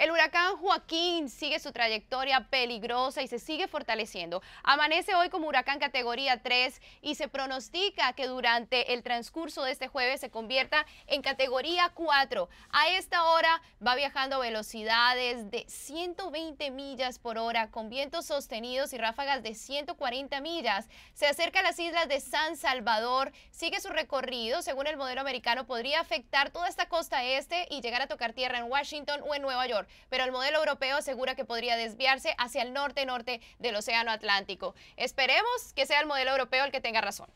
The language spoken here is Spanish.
El huracán Joaquín sigue su trayectoria peligrosa y se sigue fortaleciendo. Amanece hoy como huracán categoría 3 y se pronostica que durante el transcurso de este jueves se convierta en categoría 4. A esta hora va viajando a velocidades de 120 millas por hora con vientos sostenidos y ráfagas de 140 millas. Se acerca a las islas de San Salvador, sigue su recorrido, según el modelo americano, podría afectar toda esta costa este y llegar a tocar tierra en Washington o en Nueva York pero el modelo europeo asegura que podría desviarse hacia el norte-norte del Océano Atlántico. Esperemos que sea el modelo europeo el que tenga razón.